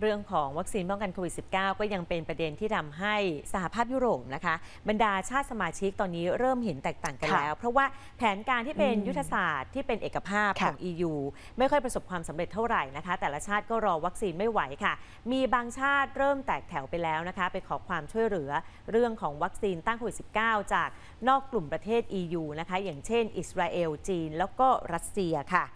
เรื่องของวัคซีนป้องกันโควิด -19 ก็ยังเป็นประเด็นที่ทำให้สหภาพยุโรปนะคะ บรรดาชาติสมาชิกตอนนี้เริ่มเห็นแตกต่างกันแล้ว เพราะว่าแผนการที่เป็นยุทธศาสตร์ที่เป็นเอกภาพของ EU ไม่ค่อยประสบความสำเร็จเท่าไหร่นะคะ แต่ละชาติก็รอวัคซีนไม่ไหวค่ะ มีบางชาติเริ่มแตกแถวไปแล้วนะคะไปขอความช่วยเหลือเรื่องของวัคซีนต้านโควิด -19 จากนอกกลุ่มประเทศ EU นะคะ อย่างเช่น อิสราเอลจีน แล้วก็รัสเซียค่ะ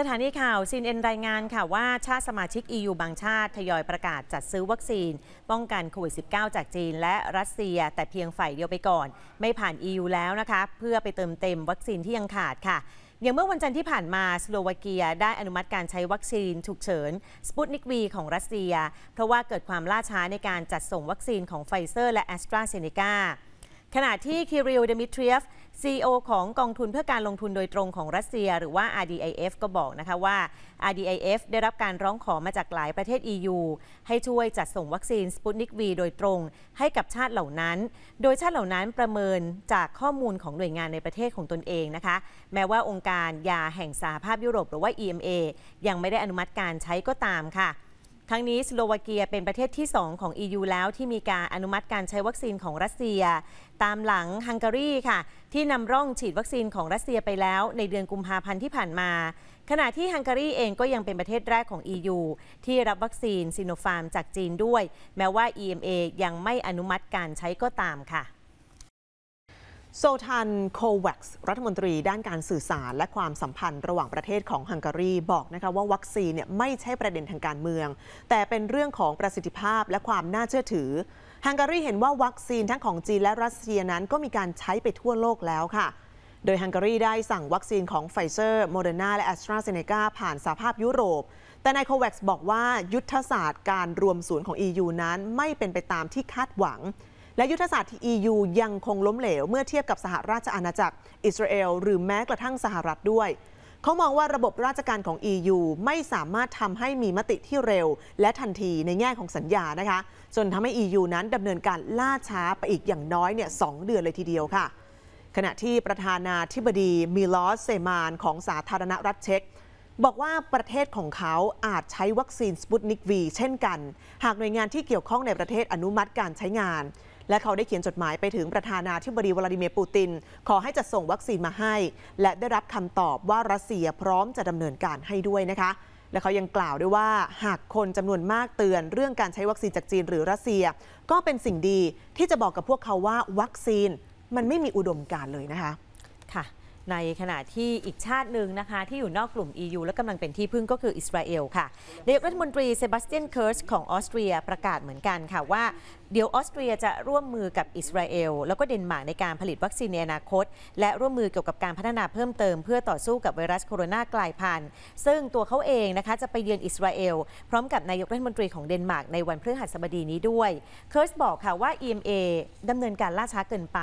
สถานีข่าวซีนเอ็นรายงานค่ะว่า ชาติสมาชิก EU บางชาติ ทยอยประกาศจัดซื้อวัคซีน ป้องกันโควิด -19 จากจีนและรัสเซีย แต่เพียงฝ่ายเดียวไปก่อน ไม่ผ่าน EU แล้วนะคะเพื่อไปเติมเต็มวัคซีนที่ยังขาดค่ะ อย่างเมื่อวันจันทร์ที่ผ่านมาสโลวาเกียได้อนุมัติการใช้วัคซีนฉุกเฉินสปุตนิกวีของรัสเซีย เพราะว่าเกิดความล่าช้าในการจัดส่งวัคซีนของไฟเซอร์และแอสตราเซเนกาขณะที่คิริลเดมิทรีฟ CEO ของกองทุนเพื่อการลงทุนโดยตรงของรัสเซีย หรือว่า RDIF ก็บอกนะคะว่า RDIF ได้รับการร้องขอมาจากหลายประเทศ EU ให้ช่วยจัดส่งวัคซีนสปุตนิกวีโดยตรงให้กับชาติเหล่านั้น โดยชาติเหล่านั้นประเมินจากข้อมูลของหน่วยงานในประเทศของตนเองนะคะ แม้ว่าองค์การยาแห่งสหภาพยุโรปหรือว่า EMA ยังไม่ได้อนุมัติการใช้ก็ตามค่ะทั้งนี้สโลวาเกียเป็นประเทศที่ 2 ของ EU แล้วที่มีการอนุมัติการใช้วัคซีนของรัสเซีย ตามหลังฮังการีค่ะ ที่นำร่องฉีดวัคซีนของรัสเซียไปแล้วในเดือนกุมภาพันธ์ที่ผ่านมา ขณะที่ฮังการีเองก็ยังเป็นประเทศแรกของ EU ที่รับวัคซีนซิโนฟาร์มจากจีนด้วย แม้ว่า EMA ยังไม่อนุมัติการใช้ก็ตามค่ะโซทันโควัคซ์รัฐมนตรีด้านการสื่อสารและความสัมพันธ์ระหว่างประเทศของฮังการีบอกนะคะว่าวัคซีนเนี่ยไม่ใช่ประเด็นทางการเมือง แต่เป็นเรื่องของประสิทธิภาพและความน่าเชื่อถือฮังการีเห็นว่าวัคซีนทั้งของจีนและรัสเซียนั้นก็มีการใช้ไปทั่วโลกแล้วค่ะ โดยฮังการีได้สั่งวัคซีนของไฟเซอร์โมเดอร์นาและแอสตราเซเนกาผ่านสาภาพยุโรป แต่นายโควัคซ์บอกว่ายุทธศาสตร์การรวมศูนย์ของ EU นั้นไม่เป็นไปตามที่คาดหวังและยุทธศาสตร์ที่ EU ยังคงล้มเหลวเมื่อเทียบกับสหราชอาณาจักร อิสราเอลหรือแม้กระทั่งสหรัฐด้วย เขามองว่าระบบราชการของ EU ไม่สามารถทำให้มีมติที่เร็วและทันทีในแง่ของสัญญานะคะ จนทำให้ EU นั้นดำเนินการล่าช้าไปอีกอย่างน้อยเนี่ยสเดือนเลยทีเดียวค่ะ ขณะที่ประธานาธิบดีมิลอสเซมานของสาธารณรัฐเช็กบอกว่าประเทศของเขาอาจใช้วัคซีนสปุตนิกวีเช่นกัน หากหน่วยงานที่เกี่ยวข้องในประเทศอนุมัติการใช้งานและเขาได้เขียนจดหมายไปถึงประธานาธิบดีวลาดิเมียร์ปูติน ขอให้จัดส่งวัคซีนมาให้ และได้รับคำตอบว่ารัสเซียพร้อมจะดำเนินการให้ด้วยนะคะ และเขายังกล่าวด้วยว่าหากคนจำนวนมากเตือนเรื่องการใช้วัคซีนจากจีนหรือรัสเซีย ก็เป็นสิ่งดีที่จะบอกกับพวกเขาว่าวัคซีน มันไม่มีอุดมการเลยนะคะค่ะในขณะที่อีกชาติหนึ่งนะคะที่อยู่นอกกลุ่ม EU และกำลังเป็นที่พึ่งก็คืออิสราเอลค่ะนายกรัฐมนตรีเซบาสเตียนเคิร์ชของออสเตรียประกาศเหมือนกันค่ะว่าเดี๋ยวออสเตรียจะร่วมมือกับอิสราเอลแล้วก็เดนมาร์กในการผลิตวัคซีนในอนาคต และร่วมมือเกี่ยวกับการพัฒนาเพิ่มเติมเพื่อต่อสู้กับไวรัสโคโรนากลายพันธุ์ ซึ่งตัวเขาเองนะคะจะไปเยือนอิสราเอลพร้อมกับนายกรัฐมนตรีของเดนมาร์กในวันพฤหัสบดีนี้ด้วยเคิร์ชบอกค่ะว่า EMA ดำเนินการล่าช้าเกินไป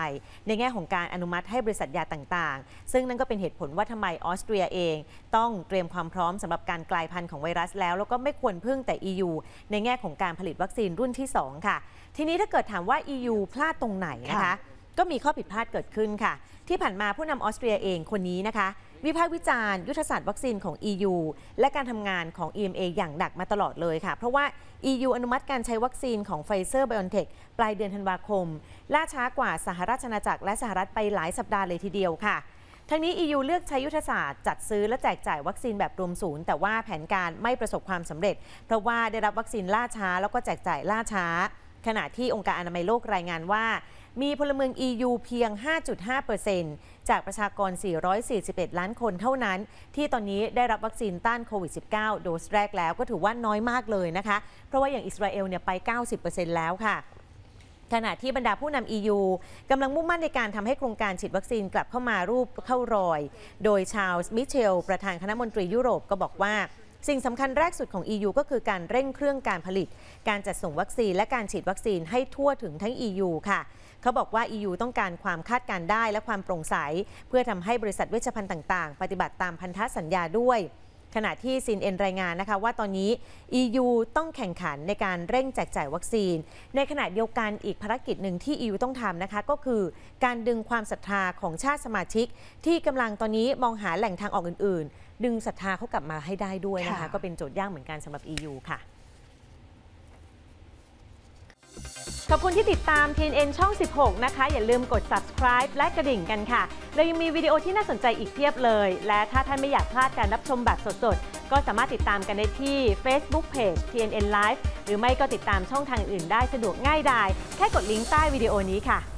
ในแง่ของการอนุมัติให้บริษัทยาต่าง ๆซึ่งนั่นก็เป็นเหตุผลว่าทำไมออสเตรียเองต้องเตรียมความพร้อมสำหรับการกลายพันธุ์ของไวรัสแล้ว แล้วก็ไม่ควรพึ่งแต่ EU ในแง่ของการผลิตวัคซีนรุ่นที่2ค่ะทีนี้ถ้าเกิดถามว่า EU พลาดตรงไหนนะคะ ก็มีข้อผิดพลาดเกิดขึ้นค่ะ ที่ผ่านมาผู้นำออสเตรียเองคนนี้นะคะ วิพากษ์วิจารณ์ยุทธศาสตร์วัคซีนของ EU และการทำงานของ EMA อย่างหนักมาตลอดเลยค่ะ เพราะว่า EU อนุมัติการใช้วัคซีนของไฟเซอร์ไบออนเทคปลายเดือนธันวาคมล่าช้ากว่าสหราชอาณาจักรและสหรัฐไปหลายสัปดาห์เลยทีเดียวค่ะทั้งนี้ EU เลือกใช้ยุทธศาสตร์จัดซื้อและแจกจ่ายวัคซีนแบบรวมศูนย์ แต่ว่าแผนการไม่ประสบความสำเร็จ เพราะว่าได้รับวัคซีนล่าช้าแล้วก็แจกจ่ายล่าช้า ขณะที่องค์การอนามัยโลกรายงานว่า มีพลเมือง EU เพียง 5.5%จากประชากร 441 ล้านคนเท่านั้นที่ตอนนี้ได้รับวัคซีนต้านโควิด -19 โดสแรกแล้วก็ถือว่าน้อยมากเลยนะคะเพราะว่าอย่างอิสราเอลเนี่ยไป 90%แล้วค่ะขณะที่บรรดาผู้นำ EU กำลังมุ่งมั่นในการทำให้โครงการฉีดวัคซีนกลับเข้ามารูปเข้ารอย โดยชาวมิเชลประธานคณะมนตรียุโรปก็บอกว่า สิ่งสำคัญแรกสุดของ EU ก็คือการเร่งเครื่องการผลิต การจัดส่งวัคซีน และการฉีดวัคซีนให้ทั่วถึงทั้ง EU ค่ะ เขาบอกว่า EU ต้องการความคาดการได้และความโปร่งใสเพื่อทำให้บริษัทเวชภัณฑ์ต่างๆปฏิบัติตามพันธสัญญาด้วยขณะที่ซินเอ็นรายงานนะคะว่าตอนนี้ EU ต้องแข่งขันในการเร่งแจกจ่ายวัคซีน ในขณะเดียวกันอีกภารกิจหนึ่งที่ EU ต้องทำนะคะก็คือการดึงความศรัทธาของชาติสมาชิก ที่กำลังตอนนี้มองหาแหล่งทางออกอื่นๆ ดึงศรัทธาเขากลับมาให้ได้ด้วยนะคะก็เป็นโจทย์ยากเหมือนกันสำหรับ EU ค่ะขอบคุณที่ติดตาม TNN ช่อง 16 นะคะ อย่าลืมกด subscribe และกระดิ่งกันค่ะ เรายังมีวิดีโอที่น่าสนใจอีกเพียบเลย และถ้าท่านไม่อยากพลาดการรับชมแบบสดๆ ก็สามารถติดตามกันได้ที่ Facebook Page TNN Live หรือไม่ก็ติดตามช่องทางอื่น ได้สะดวกง่ายดาย แค่กดลิงก์ใต้วิดีโอนี้ค่ะ